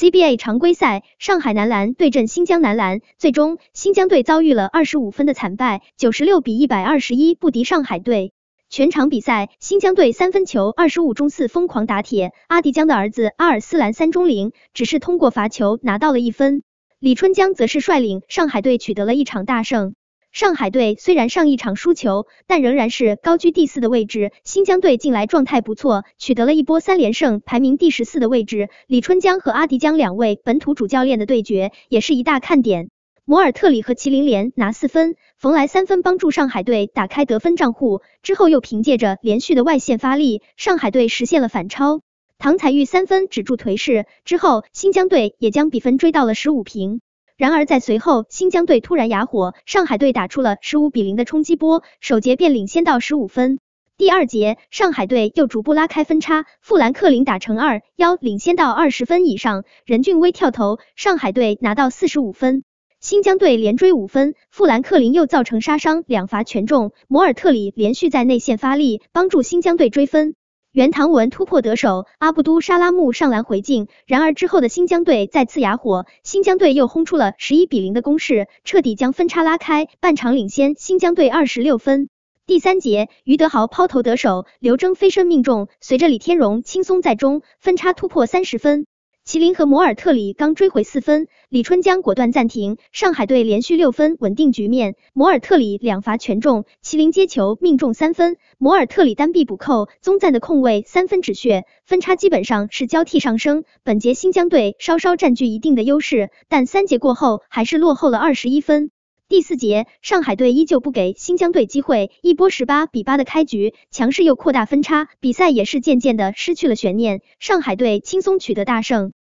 CBA 常规赛，上海男篮对阵新疆男篮，最终新疆队遭遇了二十五分的惨败，九十六比一百二十一不敌上海队。全场比赛，新疆队三分球二十五中四，疯狂打铁。阿迪江的儿子阿尔斯兰三中零，只是通过罚球拿到了一分。李春江则是率领上海队取得了一场大胜。上海队虽然上一场输球，但仍然是高居第四的位置。新疆队近来状态不错，取得了一波三连胜，排名第十四的位置。李春江和阿迪江两位本土主教练的对决也是一大看点。摩尔特里和麒麟连拿四分，冯莱三分帮助上海队打开得分账户，之后又凭借着连续的外线发力，上海队实现了反超。唐才玉三分止住颓势之后，新疆队也将比分追到了十五平。然而，在随后，新疆队突然哑火，上海队打出了十五比零的冲击波，首节便领先到十五分。第二节，上海队又逐步拉开分差，富兰克林打成二幺，领先到二十分以上。任俊威跳投，上海队拿到四十五分，新疆队连追五分。富兰克林又造成杀伤，两罚全中，摩尔特里连续在内线发力，帮助新疆队追分。袁堂文突破得手，阿布都沙拉木上篮回敬，然而之后的新疆队再次哑火，新疆队又轰出了十一比零的攻势，彻底将分差拉开，半场领先新疆队二十六分。第三节，于德豪抛投得手，刘铮飞身命中，随着李天荣轻松在中，分差突破三十分。麒麟和摩尔特里刚追回四分，李春江果断暂停，上海队连续六分稳定局面。摩尔特里两罚全中，麒麟接球命中三分，摩尔特里单臂补扣，宗赞的空位三分止血，分差基本上是交替上升。本节新疆队稍稍占据一定的优势，但三节过后还是落后了二十一分。第四节，上海队依旧不给新疆队机会，一波十八比八的开局，强势又扩大分差，比赛也是渐渐的失去了悬念，上海队轻松取得大胜。